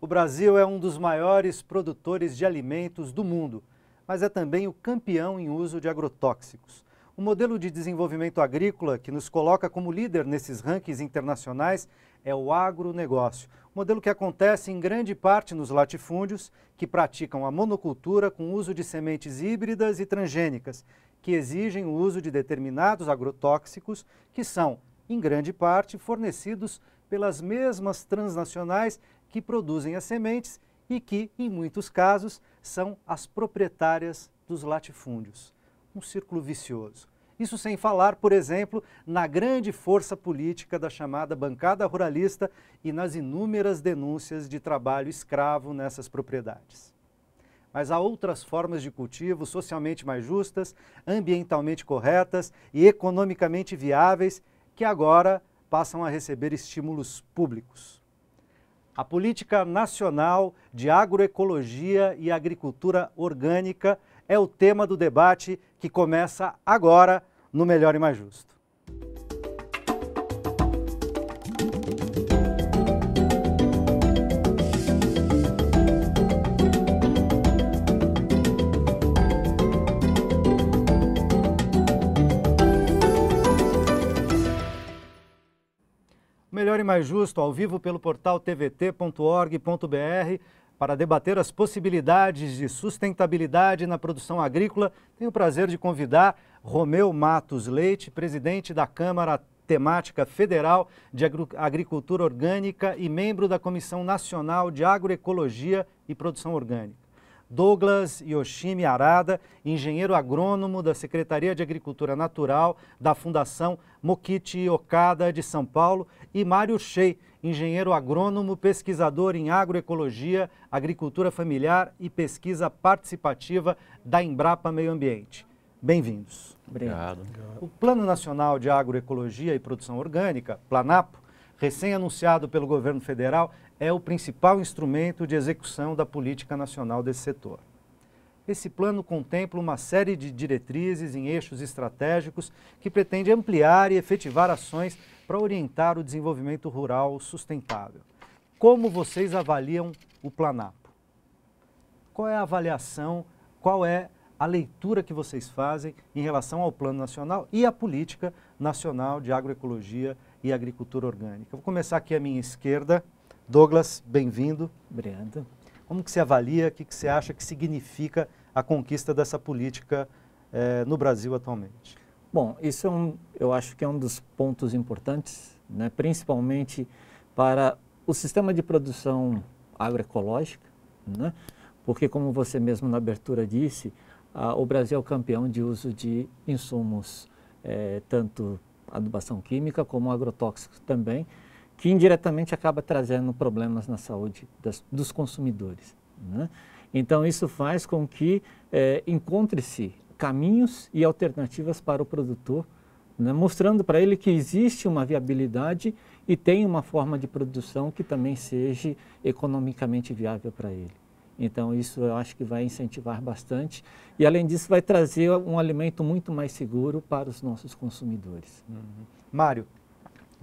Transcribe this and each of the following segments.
O Brasil é um dos maiores produtores de alimentos do mundo, mas é também o campeão em uso de agrotóxicos. O modelo de desenvolvimento agrícola que nos coloca como líder nesses rankings internacionais é o agronegócio, modelo que acontece em grande parte nos latifúndios, que praticam a monocultura com uso de sementes híbridas e transgênicas, que exigem o uso de determinados agrotóxicos que são, em grande parte, fornecidos pelas mesmas transnacionais que produzem as sementes e que, em muitos casos, são as proprietárias dos latifúndios. Um círculo vicioso. Isso sem falar, por exemplo, na grande força política da chamada bancada ruralista e nas inúmeras denúncias de trabalho escravo nessas propriedades. Mas há outras formas de cultivo socialmente mais justas, ambientalmente corretas e economicamente viáveis que agora passam a receber estímulos públicos a Política Nacional de Agroecologia e Agricultura Orgânica é o tema do debate que começa agora no Melhor e Mais Justo. Melhor e Mais Justo, ao vivo pelo portal tvt.org.br, para debater as possibilidades de sustentabilidade na produção agrícola, tenho o prazer de convidar Romeu Matos Leite, presidente da Câmara Temática Federal de Agricultura Orgânica e membro da Comissão Nacional de Agroecologia e Produção Orgânica. Douglas Yoshimi Arada, engenheiro agrônomo da Secretaria de Agricultura Natural da Fundação Mokichi Okada de São Paulo, e Mário Shei, engenheiro agrônomo, pesquisador em agroecologia, agricultura familiar e pesquisa participativa da Embrapa Meio Ambiente. Bem-vindos. Obrigado. O Plano Nacional de Agroecologia e Produção Orgânica, PLANAPO, recém-anunciado pelo governo federal, é o principal instrumento de execução da política nacional desse setor. Esse plano contempla uma série de diretrizes em eixos estratégicos que pretende ampliar e efetivar ações para orientar o desenvolvimento rural sustentável. Como vocês avaliam o Planapo? Qual é a avaliação, qual é a leitura que vocês fazem em relação ao Plano Nacional e à Política Nacional de Agroecologia e Agricultura Orgânica? Vou começar aqui à minha esquerda Douglas, bem-vindo. Obrigado. Como que você avalia, o que, que você acha que significa a conquista dessa política eh, no Brasil atualmente? Bom, isso é um, eu acho que é um dos pontos importantes, né, principalmente para o sistema de produção agroecológica, né, porque como você mesmo na abertura disse, o Brasil é o campeão de uso de insumos, eh, tanto adubação química como agrotóxicos também, que indiretamente acaba trazendo problemas na saúde das, dos consumidores. Né? Então, isso faz com que é, encontre-se caminhos e alternativas para o produtor, né? mostrando para ele que existe uma viabilidade e tem uma forma de produção que também seja economicamente viável para ele. Então, isso eu acho que vai incentivar bastante. E, além disso, vai trazer um alimento muito mais seguro para os nossos consumidores. Uhum. Mário,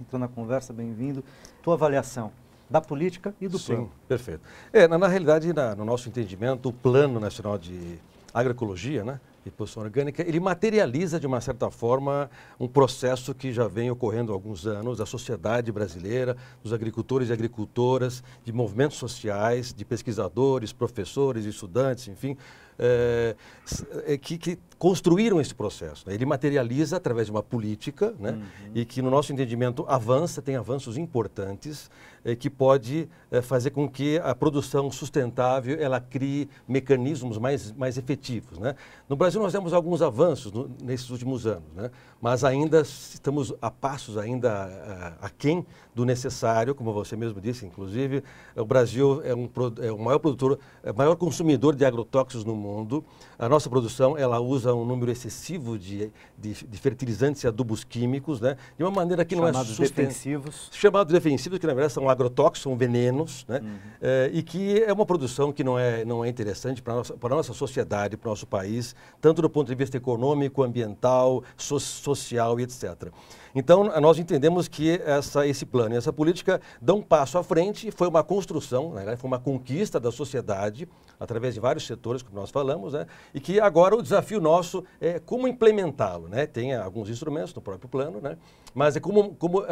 entrou na conversa, bem-vindo. Tua avaliação da política e do Sim, plano. perfeito. É, na, na realidade, na, no nosso entendimento, o Plano Nacional de Agroecologia, né, e Produção Orgânica, ele materializa, de uma certa forma, um processo que já vem ocorrendo há alguns anos, da sociedade brasileira, dos agricultores e agricultoras, de movimentos sociais, de pesquisadores, professores, estudantes, enfim, eh, eh, que, que, construíram esse processo. Né? Ele materializa através de uma política né? Uhum. e que, no nosso entendimento, avança, tem avanços importantes eh, que pode fazer com que a produção sustentável ela crie mecanismos mais, mais efetivos. Né? No Brasil nós temos alguns avanços no, nesses últimos anos, né? mas ainda estamos a passos ainda aquém do necessário, como você mesmo disse, inclusive, o Brasil é, um, é o maior produtor, é o maior consumidor de agrotóxicos no mundo mundo. A nossa produção ela usa um número excessivo de, de, de fertilizantes e adubos químicos, né? de uma maneira que Chamados não é sustentável. defensivos. Chamados defensivos, que na verdade são agrotóxicos, são venenos, né? Uhum. É, e que é uma produção que não é, não é interessante para a nossa, nossa sociedade, para o nosso país, tanto do ponto de vista econômico, ambiental, so, social e etc. Então, nós entendemos que essa, esse plano e essa política dão um passo à frente, foi uma construção, foi uma conquista da sociedade, através de vários setores, como nós falamos, né? e que agora o desafio nosso é como implementá-lo. Né? Tem alguns instrumentos no próprio plano, né? mas é como, como uh,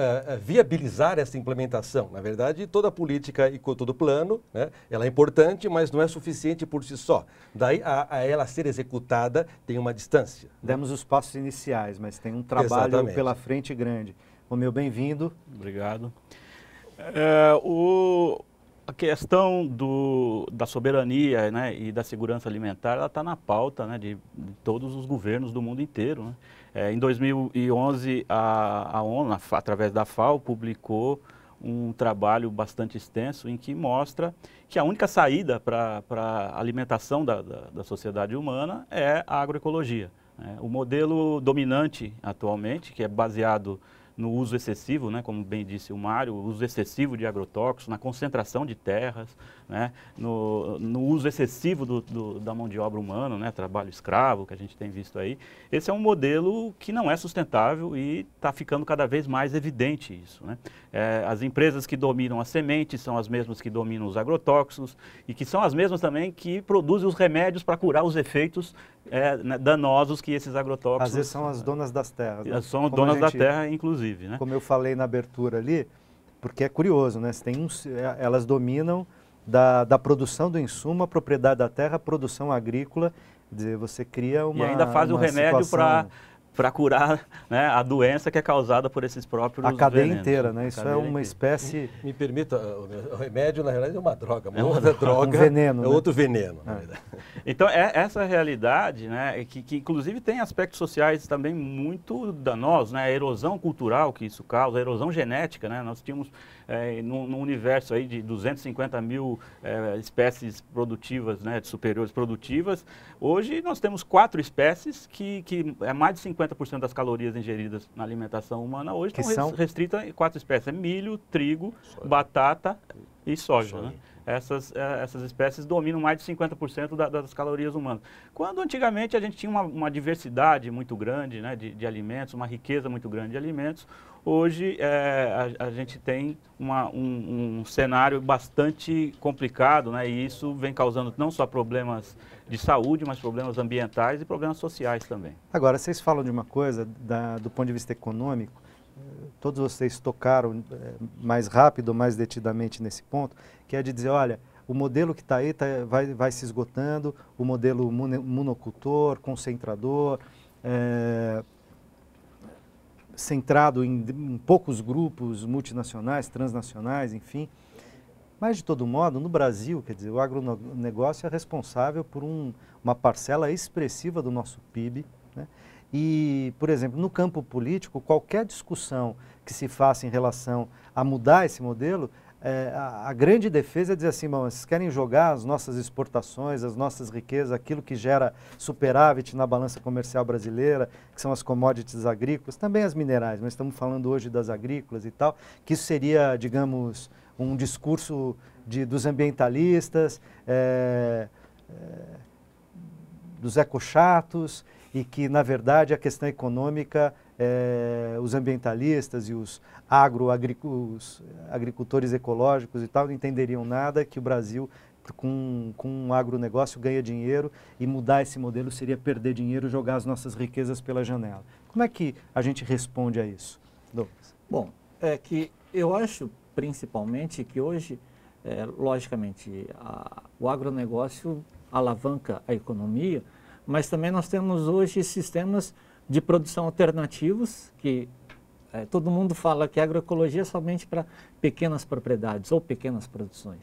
viabilizar essa implementação. Na verdade, toda política e todo plano, né? ela é importante, mas não é suficiente por si só. Daí, a, a ela ser executada tem uma distância. Né. Demos os passos iniciais, mas tem um trabalho Exatamente. pela frente grande. O meu bem-vindo. Obrigado. É, o, a questão do, da soberania né, e da segurança alimentar está na pauta né, de, de, todos os governos do mundo inteiro. Né? É, em 2011, a, a ONU, através da FAO, publicou um trabalho bastante extenso em que mostra que a única saída para a alimentação da, da, da, sociedade humana é a agroecologia. Né? O modelo dominante atualmente, que é baseado no uso excessivo, né, como bem disse o Mário, o uso excessivo de agrotóxicos, na concentração de terras, né, no, no uso excessivo do, do, da mão de obra humana, né, trabalho escravo que a gente tem visto aí. Esse é um modelo que não é sustentável e está ficando cada vez mais evidente isso. Né? É, as empresas que dominam as sementes são as mesmas que dominam os agrotóxicos e que são as mesmas também que produzem os remédios para curar os efeitos é, né, danosos que esses agrotóxicos... Às vezes são as donas das terras. Né? São Como donas gente... da terra, inclusive inclusive. Né? Como eu falei na abertura ali, porque é curioso, né? Tem um, é, elas dominam da, da produção do insumo, a propriedade da terra, a produção agrícola, dizer, você cria uma. E ainda faz o remédio para para curar né, a doença que é causada por esses próprios A cadeia venenos. Né? inteira, né? A Isso é uma inteira. espécie... Me, me permita, o remédio na realidade é uma droga, uma é uma droga, droga um veneno, é né? outro veneno. Ah. Então, é essa realidade, né, é que, que inclusive tem aspectos sociais também muito danosos, né? A erosão cultural que isso causa, a erosão genética, né? Nós tínhamos é, num, universo aí de 250 mil é, espécies produtivas, né, de superiores produtivas, hoje nós temos quatro espécies que, que é mais de 50 50% das calorias ingeridas na alimentação humana hoje que estão são? restritas em quatro espécies: é milho, trigo, soja. batata e soja. soja. Né? Essas, é, essas espécies dominam mais de 50% da, das calorias humanas. Quando antigamente a gente tinha uma, uma diversidade muito grande né, de, de alimentos, uma riqueza muito grande de alimentos, Hoje é, a, a, gente tem uma, um, um, cenário bastante complicado, né? E isso vem causando não só problemas de saúde, mas problemas ambientais e problemas sociais também. Agora, vocês falam de uma coisa da, do ponto de vista econômico, todos vocês tocaram é, mais rápido, mais detidamente nesse ponto, que é de dizer, olha, o modelo que está aí tá, vai, vai se esgotando, o modelo monocultor, concentrador, é, centrado em, em poucos grupos multinacionais, transnacionais, enfim. Mas, de todo modo, no Brasil, quer dizer, o agronegócio é responsável por um, uma parcela expressiva do nosso PIB. Né? E, por exemplo, no campo político, qualquer discussão que se faça em relação a mudar esse modelo é, a, a, grande defesa é dizer assim, bom, vocês querem jogar as nossas exportações, as nossas riquezas, aquilo que gera superávit na balança comercial brasileira, que são as commodities agrícolas, também as minerais, mas estamos falando hoje das agrícolas e tal, que isso seria, digamos, um discurso de, dos ambientalistas, é, é, dos ecochatos, e que, na verdade, a questão econômica é, os ambientalistas e os, agro, agricultores ecológicos e tal não entenderiam nada que o Brasil com, com um agronegócio ganha dinheiro e mudar esse modelo seria perder dinheiro, jogar as nossas riquezas pela janela. Como é que a gente responde a isso, Douglas? Bom, é que eu acho principalmente que hoje, é, logicamente, a, o agronegócio alavanca a economia, mas também nós temos hoje sistemas de produção alternativos, que é, todo mundo fala que agroecologia é somente para pequenas propriedades ou pequenas produções.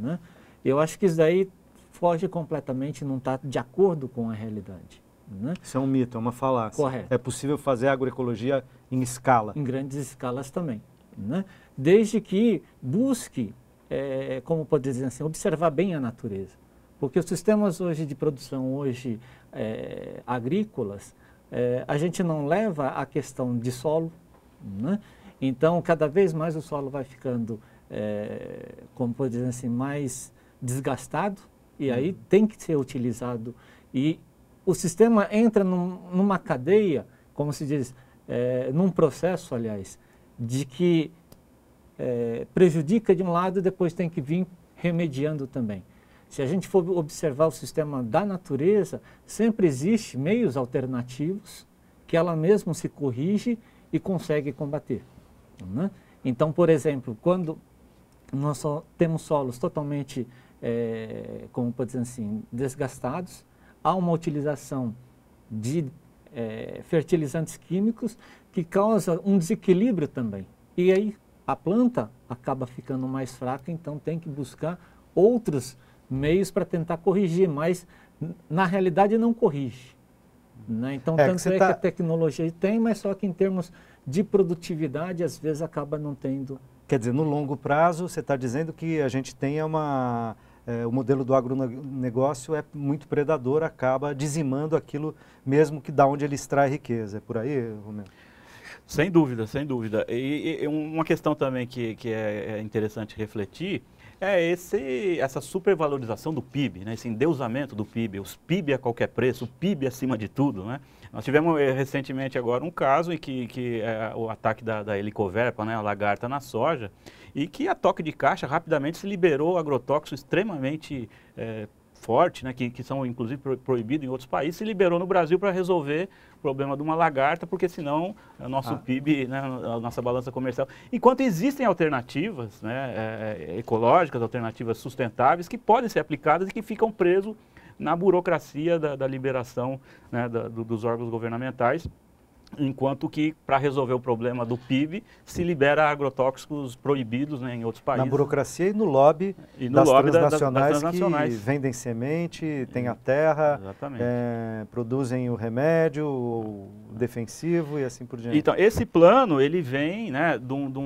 Né? Eu acho que isso daí foge completamente, não está de acordo com a realidade. Né? Isso é um mito, é uma falácia. Correto. É possível fazer agroecologia em escala. Em grandes escalas também. Né? Desde que busque, é, como pode dizer assim, observar bem a natureza. Porque os sistemas hoje de produção, hoje é, agrícolas, é, a gente não leva a questão de solo, né? então cada vez mais o solo vai ficando, é, como pode dizer assim, mais desgastado e aí uhum. tem que ser utilizado. E o sistema entra num, numa cadeia, como se diz, é, num processo, aliás, de que prejudica de um lado e depois tem que vir remediando também. Se a gente for observar o sistema da natureza, sempre existe meios alternativos que ela mesma se corrige e consegue combater. Né? Então, por exemplo, quando nós temos solos totalmente, é, como pode dizer assim, desgastados, há uma utilização de é, fertilizantes químicos que causa um desequilíbrio também. E aí a planta acaba ficando mais fraca, então tem que buscar outros meios para tentar corrigir, mas na realidade não corrige. Né? Então, é, tanto que é tá... que a tecnologia tem, mas só que em termos de produtividade, às vezes acaba não tendo. Quer dizer, no longo prazo, você está dizendo que a gente tem uma. É, o modelo do agronegócio é muito predador, acaba dizimando aquilo mesmo que da onde ele extrai riqueza. É por aí, Romero? Sem dúvida, sem dúvida. E, e uma questão também que, que é, é interessante refletir é esse, essa supervalorização do PIB, né? esse endeusamento do PIB, os PIB a qualquer preço, o PIB acima de tudo. Né? Nós tivemos eh, recentemente agora um caso em que, que é, o ataque da, da helicoverpa, né? a lagarta na soja, e que a toque de caixa rapidamente se liberou agrotóxico extremamente é, forte, né, que, que são inclusive proibidos em outros países, se liberou no Brasil para resolver o problema de uma lagarta, porque senão é, o nosso ah. PIB, né, a nossa balança comercial. Enquanto existem alternativas né, é, é, ecológicas, alternativas sustentáveis, que podem ser aplicadas e que ficam presos na burocracia da, da liberação né, da, do, dos órgãos governamentais enquanto que para resolver o problema do PIB se libera agrotóxicos proibidos né, em outros países. Na burocracia e no lobby, e no das, lobby transnacionais das, das, transnacionais que vendem semente, têm a terra, é, produzem o remédio, o defensivo e assim por diante. Então, esse plano ele vem né, de, um, de,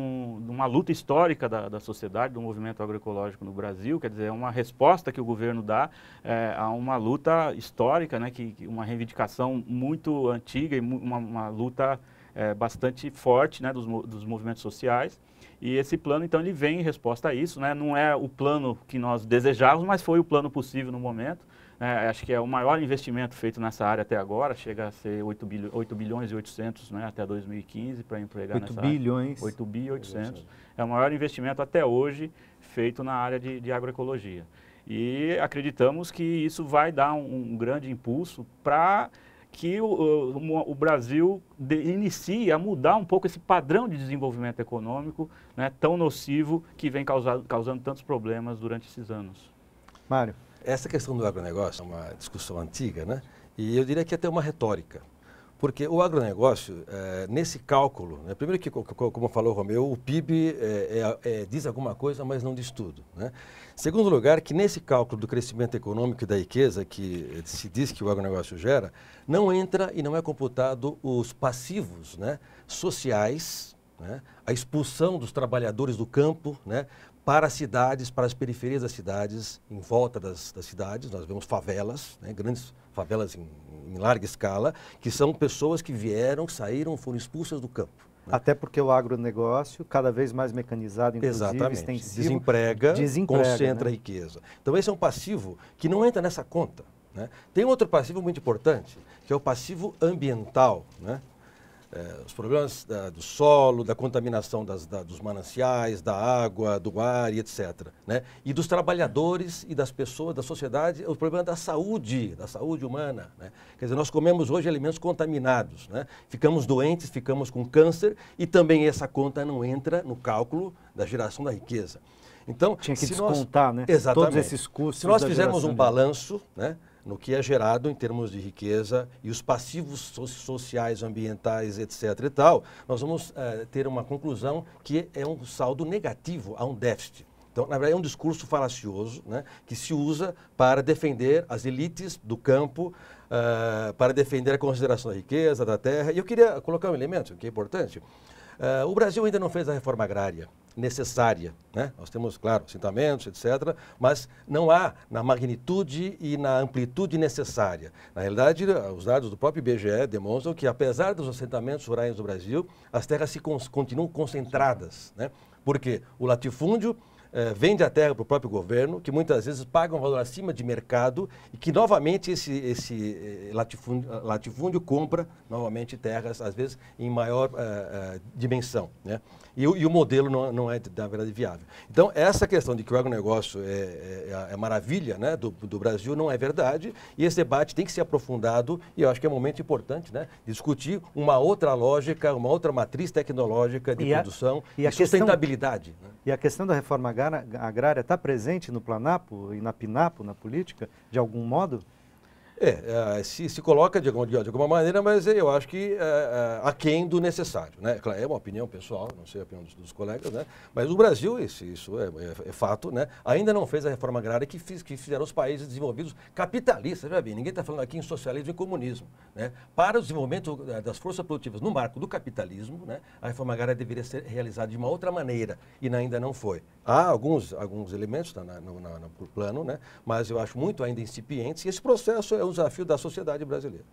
uma luta histórica da, da, sociedade, do movimento agroecológico no Brasil, quer dizer, é uma resposta que o governo dá é, a uma luta histórica, né, que, uma reivindicação muito antiga e uma, uma luta é, bastante forte né, dos, dos movimentos sociais. E esse plano, então, ele vem em resposta a isso. Né? Não é o plano que nós desejávamos, mas foi o plano possível no momento. É, acho que é o maior investimento feito nessa área até agora, chega a ser 8, 8 bilhões e 800 né, até 2015 para empregar 8 nessa bilhões. área. 8 bilhões? 8 É o maior investimento até hoje feito na área de, de agroecologia. E acreditamos que isso vai dar um, um grande impulso para que o, o, o Brasil inicie a mudar um pouco esse padrão de desenvolvimento econômico né, tão nocivo que vem causado, causando tantos problemas durante esses anos. Mário. Essa questão do agronegócio é uma discussão antiga, né? E eu diria que é até uma retórica. Porque o agronegócio, é, nesse cálculo, né, primeiro que, como falou o Romeu, o PIB eh, é, é, diz alguma coisa, mas não diz tudo. Né? Segundo lugar, que nesse cálculo do crescimento econômico e da riqueza que eh, se diz que o agronegócio gera, não entra e não é computado os passivos né, sociais, né, a expulsão dos trabalhadores do campo, né, para as cidades, para as periferias das cidades, em volta das, das cidades, nós vemos favelas, né, grandes favelas em, em, larga escala, que são pessoas que vieram, saíram, foram expulsas do campo. Né? Até porque o agronegócio, cada vez mais mecanizado, inclusive, Exatamente. extensivo, desemprega, desemprega concentra né? riqueza. Então esse é um passivo que não entra nessa conta. Né. Tem outro passivo muito importante, que é o passivo ambiental, né? É, os problemas da, do solo, da contaminação das, da, dos mananciais, da água, do ar e etc. Né? E dos trabalhadores e das pessoas, da sociedade, o problema da saúde, da saúde humana. Né? Quer dizer, nós comemos hoje alimentos contaminados, né? ficamos doentes, ficamos com câncer e também essa conta não entra no cálculo da geração da riqueza. Então, tinha que descontar, nós, né? Todos esses custos. Se nós fizermos um balanço, né, no que é gerado em termos de riqueza e os passivos so sociais, ambientais, etc. e tal, nós vamos uh, ter uma conclusão que é um saldo negativo, há um déficit. Então, na verdade, é um discurso falacioso né, que se usa para defender as elites do campo, uh, para defender a consideração da riqueza, da terra. E eu queria colocar um elemento que é importante. Uh, o Brasil ainda não fez a reforma agrária necessária. Né? Nós temos, claro, assentamentos, etc., mas não há na magnitude e na amplitude necessária. Na realidade, ah, os dados do próprio IBGE demonstram que, apesar dos assentamentos rurais do Brasil, as terras se con continuam concentradas. Né? Porque o latifúndio eh, vende a terra para o próprio governo, que muitas vezes paga um valor acima de mercado e que novamente esse, esse eh, latifúndio, eh, latifúndio compra novamente terras, às vezes em maior uh, uh, dimensão. Né? E, e, o modelo não, não, é, na verdade, viável. Então, essa questão de que o agronegócio é, é, é, é maravilha né, do, do, Brasil não é verdade e esse debate tem que ser aprofundado e eu acho que é um momento importante né, discutir uma outra lógica, uma outra matriz tecnológica de e produção a, e, a sustentabilidade. Questão, né? E a questão da reforma agrária agrária está presente no Planapo e na Pinapo, na política, de algum modo? É, é se, se coloca de alguma, de alguma maneira, mas eu acho que é, é aquém do necessário. Né? É uma opinião pessoal, não sei a opinião dos, dos colegas, né? mas o Brasil, isso, isso é, é, é, fato, né? ainda não fez a reforma agrária que, fiz, que fizeram os países desenvolvidos capitalistas. Já vi, ninguém está falando aqui em socialismo e comunismo. Né? Para o desenvolvimento é, das forças produtivas no marco do capitalismo, né? a reforma agrária deveria ser realizada de uma outra maneira e ainda não foi. Há alguns, alguns elementos tá na, no plano, né? mas eu acho muito ainda incipientes, e esse processo é um desafio da sociedade brasileira.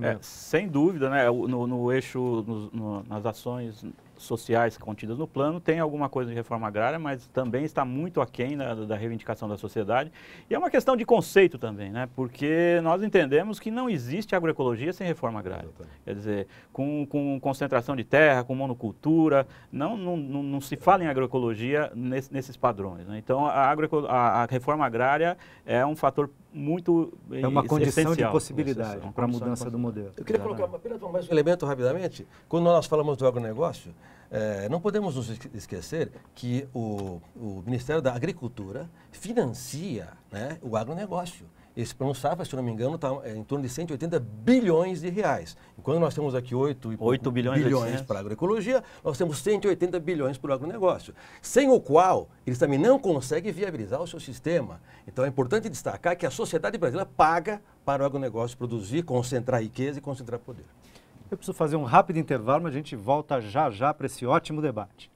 É, sem dúvida, né? É no, no eixo, no, no, nas ações sociais contidas no plano, tem alguma coisa de reforma agrária, mas também está muito aquém da, da reivindicação da sociedade. E é uma questão de conceito também, né? porque nós entendemos que não existe agroecologia sem reforma agrária. Exatamente. Quer dizer, com, com concentração de terra, com monocultura, não, não, não, não se fala em agroecologia nesse, nesses padrões. Né? Então, a, agro, a, a reforma agrária é um fator muito É uma condição essencial, é de possibilidade para a mudança do modelo. Eu queria colocar apenas mais um elemento rapidamente. Quando nós falamos do agronegócio, é, não podemos nos esquecer que o, o Ministério da Agricultura financia né, o agronegócio. Esse plano safra, se não me engano, está é em torno de 180 bilhões de reais. Enquanto nós temos aqui 8, 8 bilhões, bilhões para a agroecologia, nós temos 180 bilhões para o agronegócio, sem o qual eles também não conseguem viabilizar o seu sistema. Então é importante destacar que a sociedade brasileira paga para o agronegócio produzir, concentrar riqueza e concentrar poder. Eu preciso fazer um rápido intervalo, mas a gente volta já já para esse ótimo debate.